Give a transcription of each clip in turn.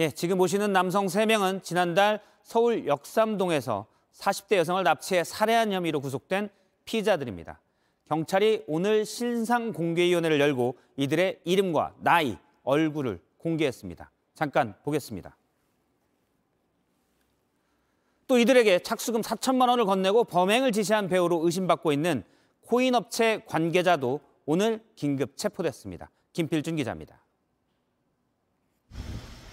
예, 지금 보시는 남성 3명은 지난달 서울 역삼동에서 40대 여성을 납치해 살해한 혐의로 구속된 피의자들입니다. 경찰이 오늘 신상 공개위원회를 열고 이들의 이름과 나이, 얼굴을 공개했습니다. 잠깐 보겠습니다. 또 이들에게 착수금 4천만 원을 건네고 범행을 지시한 배우로 의심받고 있는 코인업체 관계자도 오늘 긴급 체포됐습니다. 김필준 기자입니다.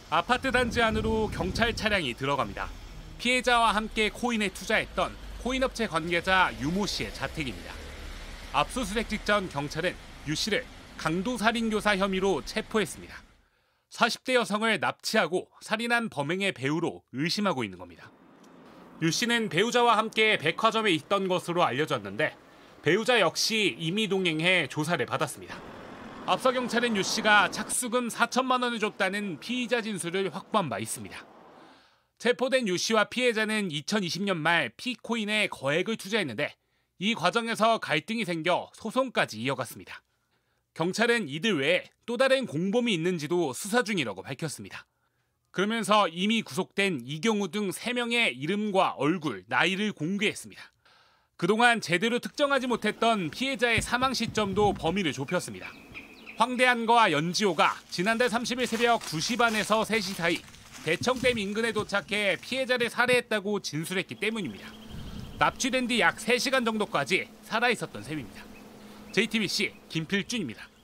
아파트 단지 안으로 경찰 차량이 들어갑니다. 피해자와 함께 코인에 투자했던 코인업체 관계자 유모 씨의 자택입니다. 압수수색 직전 경찰은 유 씨를 강도살인교사 혐의로 체포했습니다. 40대 여성을 납치하고 살인한 범행의 배우로 의심하고 있는 겁니다. 유 씨는 배우자와 함께 백화점에 있던 것으로 알려졌는데 배우자 역시 임의 동행해 조사를 받았습니다. 앞서 경찰은 유 씨가 착수금 4천만 원을 줬다는 피의자 진술을 확보한 바 있습니다. 체포된 유 씨와 피해자는 2020년 말 피코인에 거액을 투자했는데 이 과정에서 갈등이 생겨 소송까지 이어갔습니다. 경찰은 이들 외에 또 다른 공범이 있는지도 수사 중이라고 밝혔습니다. 그러면서 이미 구속된 이경우 등 3명의 이름과 얼굴, 나이를 공개했습니다. 그동안 제대로 특정하지 못했던 피해자의 사망 시점도 범위를 좁혔습니다. 황대한과 연지호가 지난달 30일 새벽 2시 반에서 3시 사이 대청댐 인근에 도착해 피해자를 살해했다고 진술했기 때문입니다. 납치된 뒤 약 3시간 정도까지 살아있었던 셈입니다. JTBC 김필준입니다.